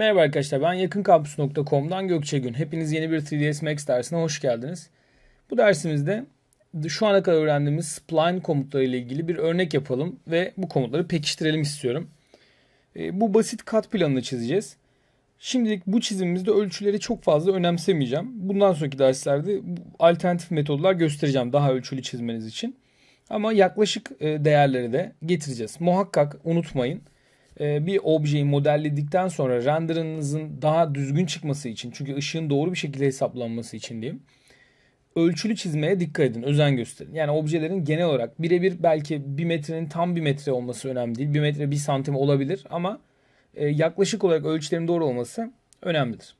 Merhaba arkadaşlar ben yakınkampüs.com'dan Gökçe Gün. Hepiniz yeni bir 3ds Max dersine hoş geldiniz. Bu dersimizde şu ana kadar öğrendiğimiz spline komutları ile ilgili bir örnek yapalım ve bu komutları pekiştirelim istiyorum. Ee, bu basit kat planını çizeceğiz. Şimdilik bu çizimimizde ölçüleri çok fazla önemsemeyeceğim. Bundan sonraki derslerde alternatif metodlar göstereceğim daha ölçülü çizmeniz için. Ama yaklaşık e, değerleri de getireceğiz. Muhakkak unutmayın e, bir objeyi modelledikten sonra renderınızın daha düzgün çıkması için çünkü ışığın doğru bir şekilde hesaplanması için diyeyim. Ölçülü çizmeye dikkat edin, özen gösterin. Yani objelerin genel olarak birebir belki bir metrenin tam bir metre olması önemli değil. Bir metre bir santim olabilir ama e, yaklaşık olarak ölçülerin doğru olması önemlidir.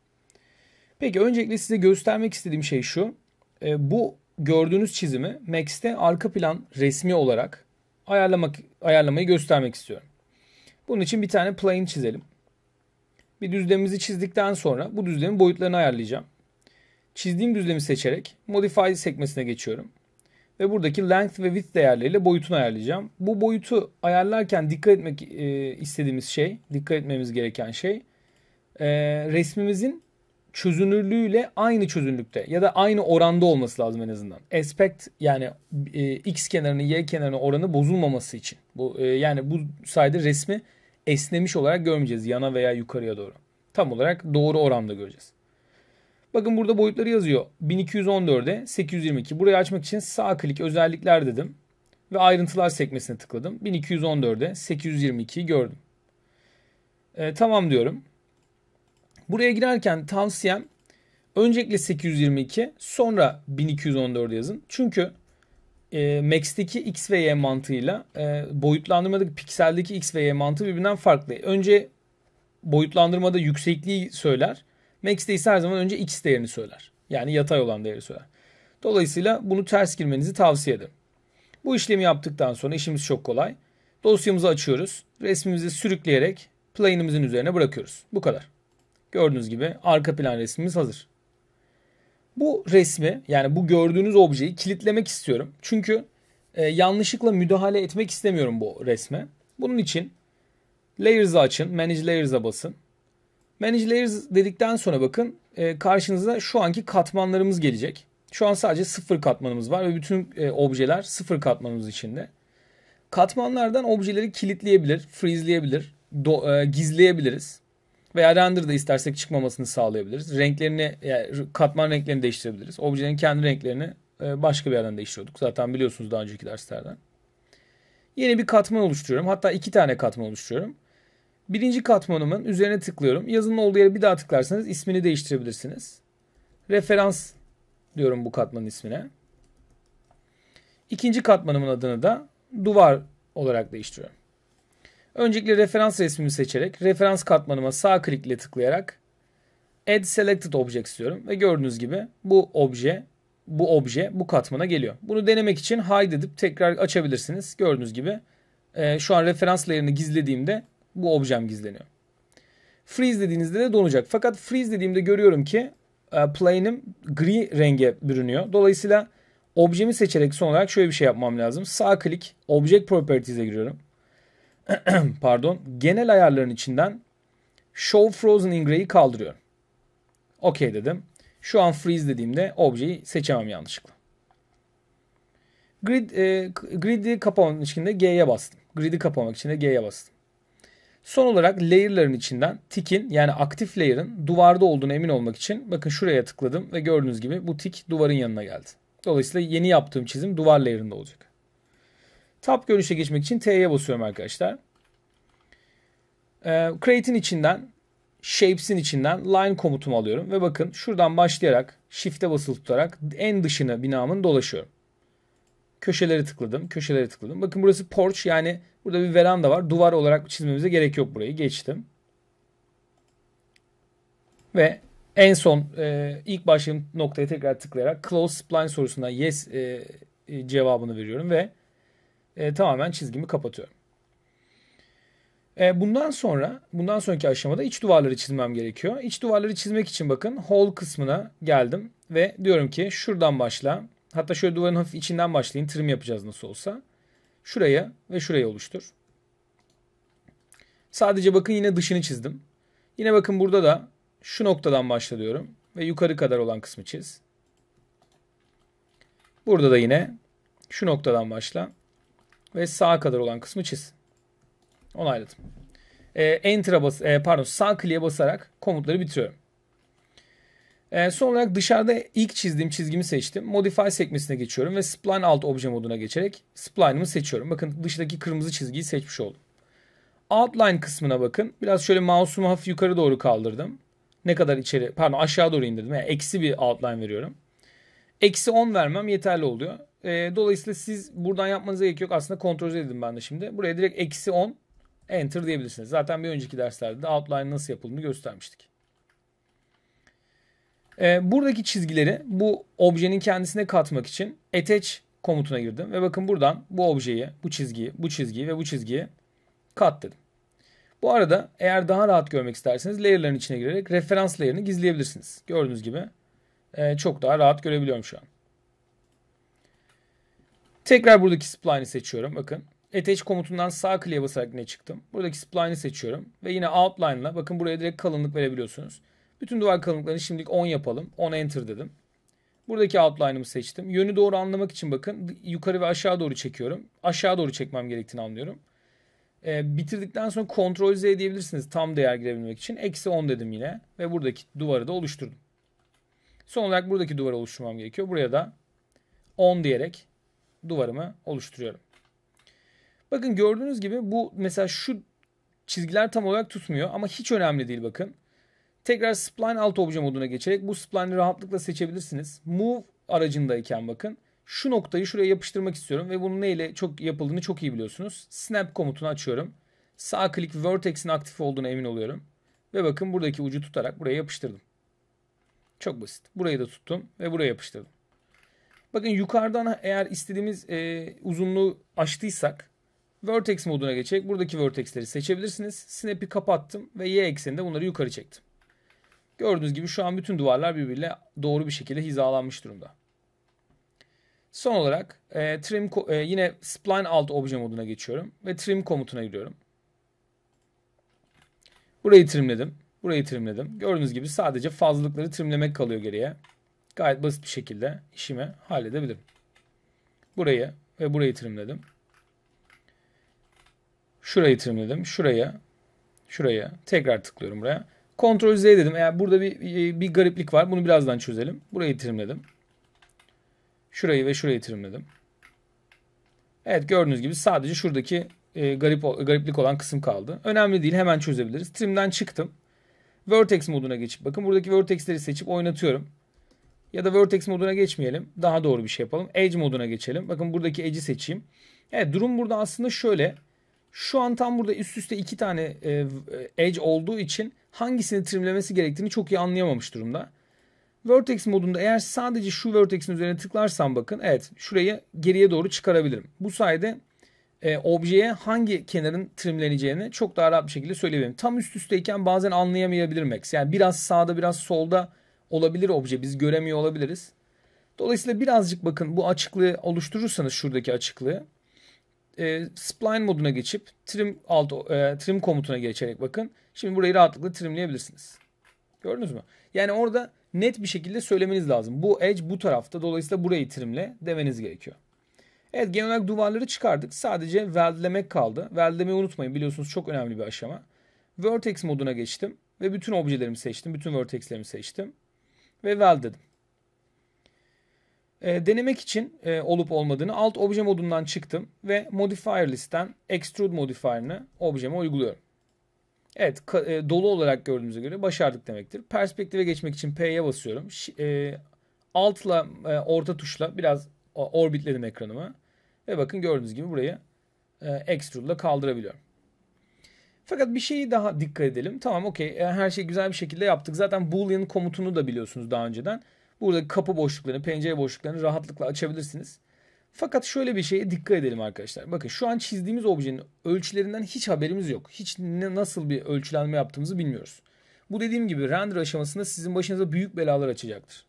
Peki öncelikle size göstermek istediğim şey şu. E, bu gördüğünüz çizimi Max'te arka plan resmi olarak ayarlamak ayarlamayı göstermek istiyorum. Bunun için bir tane plane çizelim. Bir düzlemimizi çizdikten sonra bu düzlemin boyutlarını ayarlayacağım. Çizdiğim düzlemi seçerek Modify sekmesine geçiyorum. Ve buradaki length ve width değerleriyle boyutunu ayarlayacağım. Bu boyutu ayarlarken dikkat etmek e, istediğimiz şey, dikkat etmemiz gereken şey e, resmimizin çözünürlüğüyle aynı çözünürlükte ya da aynı oranda olması lazım en azından. Aspect yani e, x kenarının y kenarının oranı bozulmaması için. Bu e, yani bu sayede resmi esnemiş olarak görmeyeceğiz yana veya yukarıya doğru. Tam olarak doğru oranda göreceğiz. Bakın burada boyutları yazıyor. 1214'e 822. Burayı açmak için sağ klik özellikler dedim. Ve ayrıntılar sekmesine tıkladım. 1214'e 822'yi gördüm. E, tamam diyorum. Buraya girerken tavsiyem öncelikle 822 sonra 1214 yazın. Çünkü e, Max'teki X ve Y mantığıyla e, boyutlandırmadaki pikseldeki X ve Y mantığı birbirinden farklı. Önce boyutlandırmada yüksekliği söyler. Max'te ise her zaman önce X değerini söyler. Yani yatay olan değeri söyler. Dolayısıyla bunu ters girmenizi tavsiye ederim. Bu işlemi yaptıktan sonra işimiz çok kolay. Dosyamızı açıyoruz. Resmimizi sürükleyerek plane'imizin üzerine bırakıyoruz. Bu kadar. Gördüğünüz gibi arka plan resmimiz hazır. Bu resmi yani bu gördüğünüz objeyi kilitlemek istiyorum. Çünkü e, yanlışlıkla müdahale etmek istemiyorum bu resme. Bunun için Layers'ı açın. Manage Layers'a basın. Manage Layers dedikten sonra bakın e, karşınıza şu anki katmanlarımız gelecek. Şu an sadece sıfır katmanımız var ve bütün e, objeler sıfır katmanımız içinde. Katmanlardan objeleri kilitleyebilir, freezeleyebilir, do, e, gizleyebiliriz. Veya render'da istersek çıkmamasını sağlayabiliriz. Renklerini, yani katman renklerini değiştirebiliriz. objenin kendi renklerini e, başka bir yerden değiştiriyorduk. Zaten biliyorsunuz daha önceki derslerden. Yeni bir katman oluşturuyorum. Hatta iki tane katman oluşturuyorum. Birinci katmanımın üzerine tıklıyorum. Yazının olduğu yere bir daha tıklarsanız ismini değiştirebilirsiniz. Referans diyorum bu katmanın ismine. İkinci katmanımın adını da duvar olarak değiştiriyorum. Öncelikle referans resmimi seçerek referans katmanıma sağ klikle tıklayarak Add Selected Object istiyorum ve gördüğünüz gibi bu obje bu obje bu katmana geliyor. Bunu denemek için hide edip tekrar açabilirsiniz. Gördüğünüz gibi e, şu an referans layer'ını gizlediğimde bu objem gizleniyor. Freeze dediğinizde de donacak. Fakat freeze dediğimde görüyorum ki e, plane'im gri renge bürünüyor. Dolayısıyla objemi seçerek son olarak şöyle bir şey yapmam lazım. Sağ klik Object Properties'e giriyorum. pardon genel ayarların içinden Show Frozen in Grey'i kaldırıyorum. OK dedim. Şu an freeze dediğimde objeyi seçemem yanlışlıkla. Grid, e, grid'i kapamak için de G'ye bastım. Grid'i kapamak için de G'ye bastım. Son olarak layer'ların içinden tick'in yani aktif layer'ın duvarda olduğunu emin olmak için bakın şuraya tıkladım ve gördüğünüz gibi bu tik duvarın yanına geldi. Dolayısıyla yeni yaptığım çizim duvar layer'ında olacak. Tab görünüşe geçmek için T'ye basıyorum arkadaşlar. E, create'in içinden Shapes'in içinden line komutumu alıyorum ve bakın şuradan başlayarak shift'e basılı tutarak en dışına binamın dolaşıyorum. Köşeleri tıkladım, köşeleri tıkladım. Bakın burası porch yani burada bir veranda var. Duvar olarak çizmemize gerek yok burayı. Geçtim. Ve en son e, ilk başladığım noktaya tekrar tıklayarak close spline sorusuna yes e, e, cevabını veriyorum ve e, tamamen çizgimi kapatıyorum. E, bundan sonra, bundan sonraki aşamada iç duvarları çizmem gerekiyor. İç duvarları çizmek için bakın hole kısmına geldim ve diyorum ki şuradan başla. Hatta şöyle duvarın hafif içinden başlayın. Trim yapacağız nasıl olsa. Şuraya ve şuraya oluştur. Sadece bakın yine dışını çizdim. Yine bakın burada da şu noktadan başla diyorum. Ve yukarı kadar olan kısmı çiz. Burada da yine şu noktadan başla ve sağa kadar olan kısmı çiz. Onayladım. E, ee, Enter'a bas, e, pardon sağ kliye basarak komutları bitiriyorum. E, son olarak dışarıda ilk çizdiğim çizgimi seçtim. Modify sekmesine geçiyorum ve Spline Alt obje moduna geçerek Spline'ımı seçiyorum. Bakın dıştaki kırmızı çizgiyi seçmiş oldum. Outline kısmına bakın. Biraz şöyle mouse'umu hafif yukarı doğru kaldırdım. Ne kadar içeri, pardon aşağı doğru indirdim. Yani eksi bir outline veriyorum. Eksi 10 vermem yeterli oluyor. E, dolayısıyla siz buradan yapmanıza gerek yok. Aslında kontrol edin ben de şimdi. Buraya direkt eksi 10 enter diyebilirsiniz. Zaten bir önceki derslerde de outline nasıl yapıldığını göstermiştik. E, buradaki çizgileri bu objenin kendisine katmak için attach komutuna girdim. Ve bakın buradan bu objeyi, bu çizgiyi, bu çizgiyi ve bu çizgiyi kat dedim. Bu arada eğer daha rahat görmek isterseniz layer'ların içine girerek referans layer'ını gizleyebilirsiniz. Gördüğünüz gibi e, çok daha rahat görebiliyorum şu an. Tekrar buradaki spline'i seçiyorum. Bakın. Attach komutundan sağ kliye basarak yine çıktım. Buradaki spline'i seçiyorum. Ve yine outline'la bakın buraya direkt kalınlık verebiliyorsunuz. Bütün duvar kalınlıklarını şimdilik 10 yapalım. 10 enter dedim. Buradaki outline'ımı seçtim. Yönü doğru anlamak için bakın yukarı ve aşağı doğru çekiyorum. Aşağı doğru çekmem gerektiğini anlıyorum. E, bitirdikten sonra Ctrl Z diyebilirsiniz tam değer girebilmek için. Eksi 10 dedim yine ve buradaki duvarı da oluşturdum. Son olarak buradaki duvarı oluşturmam gerekiyor. Buraya da 10 diyerek duvarımı oluşturuyorum. Bakın gördüğünüz gibi bu mesela şu çizgiler tam olarak tutmuyor ama hiç önemli değil bakın. Tekrar spline alt obje moduna geçerek bu spline'i rahatlıkla seçebilirsiniz. Move aracındayken bakın şu noktayı şuraya yapıştırmak istiyorum ve bunun neyle çok yapıldığını çok iyi biliyorsunuz. Snap komutunu açıyorum. Sağ klik vertex'in aktif olduğuna emin oluyorum. Ve bakın buradaki ucu tutarak buraya yapıştırdım. Çok basit. Burayı da tuttum ve buraya yapıştırdım. Bakın yukarıdan eğer istediğimiz e, uzunluğu aştıysak vertex moduna geçerek buradaki vertexleri seçebilirsiniz. Snap'i kapattım ve y ekseninde bunları yukarı çektim. Gördüğünüz gibi şu an bütün duvarlar birbiriyle doğru bir şekilde hizalanmış durumda. Son olarak e, trim e, yine spline alt obje moduna geçiyorum ve trim komutuna giriyorum. Burayı trimledim. Burayı trimledim. Gördüğünüz gibi sadece fazlalıkları trimlemek kalıyor geriye gayet basit bir şekilde işimi halledebilirim. Burayı ve burayı trimledim. Şurayı trimledim. Şuraya, şuraya tekrar tıklıyorum buraya. Ctrl Z dedim. Eğer burada bir, bir gariplik var. Bunu birazdan çözelim. Burayı trimledim. Şurayı ve şurayı trimledim. Evet gördüğünüz gibi sadece şuradaki e, garip gariplik olan kısım kaldı. Önemli değil hemen çözebiliriz. Trim'den çıktım. Vertex moduna geçip bakın buradaki vertexleri seçip oynatıyorum. Ya da vertex moduna geçmeyelim. Daha doğru bir şey yapalım. Edge moduna geçelim. Bakın buradaki edge'i seçeyim. Evet durum burada aslında şöyle. Şu an tam burada üst üste iki tane e, edge olduğu için hangisini trimlemesi gerektiğini çok iyi anlayamamış durumda. Vertex modunda eğer sadece şu vertex'in üzerine tıklarsam bakın evet şurayı geriye doğru çıkarabilirim. Bu sayede e, objeye hangi kenarın trimleneceğini çok daha rahat bir şekilde söyleyebilirim. Tam üst üsteyken bazen anlayamayabilir Max. Yani biraz sağda biraz solda olabilir obje. Biz göremiyor olabiliriz. Dolayısıyla birazcık bakın bu açıklığı oluşturursanız şuradaki açıklığı e, spline moduna geçip trim alt e, trim komutuna geçerek bakın. Şimdi burayı rahatlıkla trimleyebilirsiniz. Gördünüz mü? Yani orada net bir şekilde söylemeniz lazım. Bu edge bu tarafta. Dolayısıyla burayı trimle demeniz gerekiyor. Evet genel olarak duvarları çıkardık. Sadece weldlemek kaldı. Veldelemeyi unutmayın. Biliyorsunuz çok önemli bir aşama. Vertex moduna geçtim ve bütün objelerimi seçtim. Bütün vertexlerimi seçtim ve well dedim. E, denemek için e, olup olmadığını alt obje modundan çıktım ve modifier listten extrude modifier'ını objeme uyguluyorum. Evet e, dolu olarak gördüğümüze göre başardık demektir. Perspektife geçmek için P'ye basıyorum. Ş e, altla e, orta tuşla biraz orbitledim ekranımı. Ve bakın gördüğünüz gibi burayı e, ile kaldırabiliyorum. Fakat bir şeyi daha dikkat edelim. Tamam okey e, her şeyi güzel bir şekilde yaptık. Zaten boolean komutunu da biliyorsunuz daha önceden. Burada kapı boşluklarını, pencere boşluklarını rahatlıkla açabilirsiniz. Fakat şöyle bir şeye dikkat edelim arkadaşlar. Bakın şu an çizdiğimiz objenin ölçülerinden hiç haberimiz yok. Hiç ne, nasıl bir ölçülenme yaptığımızı bilmiyoruz. Bu dediğim gibi render aşamasında sizin başınıza büyük belalar açacaktır.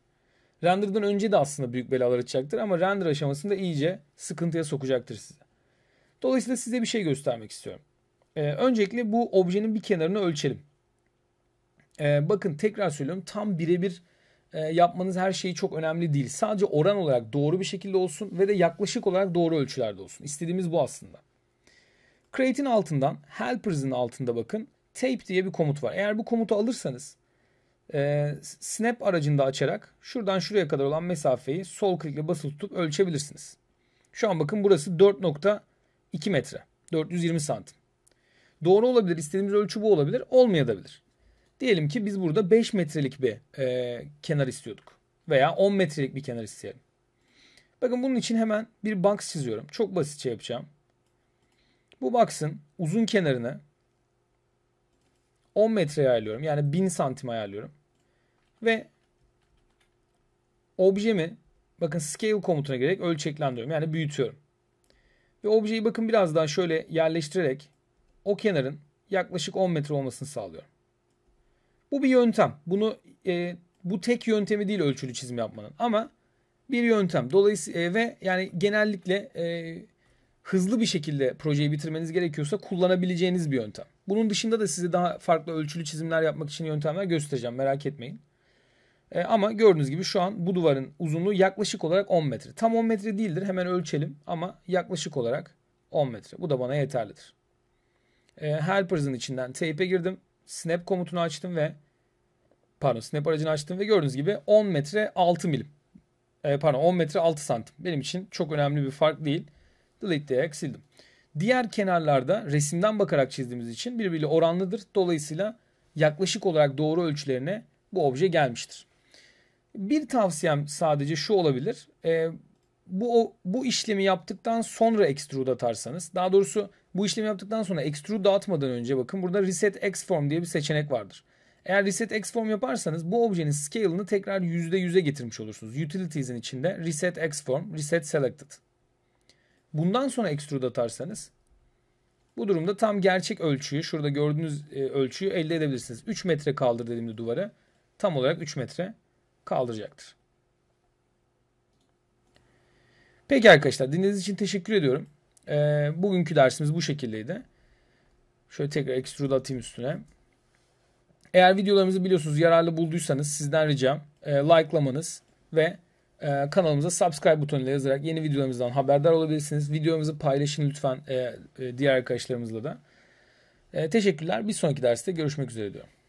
Render'dan önce de aslında büyük belalar açacaktır ama render aşamasında iyice sıkıntıya sokacaktır sizi. Dolayısıyla size bir şey göstermek istiyorum. E, öncelikle bu objenin bir kenarını ölçelim. E, bakın tekrar söylüyorum tam birebir e, yapmanız her şeyi çok önemli değil. Sadece oran olarak doğru bir şekilde olsun ve de yaklaşık olarak doğru ölçülerde olsun. İstediğimiz bu aslında. Create'in altından helpers'ın altında bakın tape diye bir komut var. Eğer bu komutu alırsanız e, snap aracında açarak şuradan şuraya kadar olan mesafeyi sol klikle basılı tutup ölçebilirsiniz. Şu an bakın burası 4.2 metre. 420 santim. Doğru olabilir. İstediğimiz ölçü bu olabilir. Olmayabilir. Diyelim ki biz burada 5 metrelik bir e, kenar istiyorduk. Veya 10 metrelik bir kenar isteyelim. Bakın bunun için hemen bir box çiziyorum. Çok basitçe yapacağım. Bu box'ın uzun kenarını 10 metreye ayarlıyorum. Yani 1000 santim ayarlıyorum. Ve objemi bakın scale komutuna gerek ölçeklendiriyorum. Yani büyütüyorum. Ve objeyi bakın biraz daha şöyle yerleştirerek o kenarın yaklaşık 10 metre olmasını sağlıyorum. Bu bir yöntem. Bunu e, bu tek yöntemi değil ölçülü çizim yapmanın ama bir yöntem. Dolayısıyla e, ve yani genellikle e, hızlı bir şekilde projeyi bitirmeniz gerekiyorsa kullanabileceğiniz bir yöntem. Bunun dışında da size daha farklı ölçülü çizimler yapmak için yöntemler göstereceğim merak etmeyin. E, ama gördüğünüz gibi şu an bu duvarın uzunluğu yaklaşık olarak 10 metre. Tam 10 metre değildir hemen ölçelim ama yaklaşık olarak 10 metre. Bu da bana yeterlidir e, helpers'ın içinden tape'e girdim. Snap komutunu açtım ve pardon snap aracını açtım ve gördüğünüz gibi 10 metre 6 milim. E, pardon 10 metre 6 santim. Benim için çok önemli bir fark değil. Delete diyerek sildim. Diğer kenarlarda resimden bakarak çizdiğimiz için birbiriyle oranlıdır. Dolayısıyla yaklaşık olarak doğru ölçülerine bu obje gelmiştir. Bir tavsiyem sadece şu olabilir. E, bu bu işlemi yaptıktan sonra extrude atarsanız, daha doğrusu bu işlemi yaptıktan sonra extrude dağıtmadan önce bakın burada reset X form diye bir seçenek vardır. Eğer reset X form yaparsanız bu objenin scale'ını tekrar %100'e getirmiş olursunuz. Utilities'in içinde reset X form, reset selected. Bundan sonra extrude atarsanız bu durumda tam gerçek ölçüyü, şurada gördüğünüz e, ölçüyü elde edebilirsiniz. 3 metre kaldır dediğimde duvara tam olarak 3 metre kaldıracaktır. Peki arkadaşlar dinlediğiniz için teşekkür ediyorum. E, bugünkü dersimiz bu şekildeydi. Şöyle tekrar extrude atayım üstüne. Eğer videolarımızı biliyorsunuz yararlı bulduysanız sizden ricam e, likelamanız ve e, kanalımıza subscribe butonuyla yazarak yeni videolarımızdan haberdar olabilirsiniz. Videomuzu paylaşın lütfen e, e, diğer arkadaşlarımızla da. E, teşekkürler. Bir sonraki derste görüşmek üzere diyorum.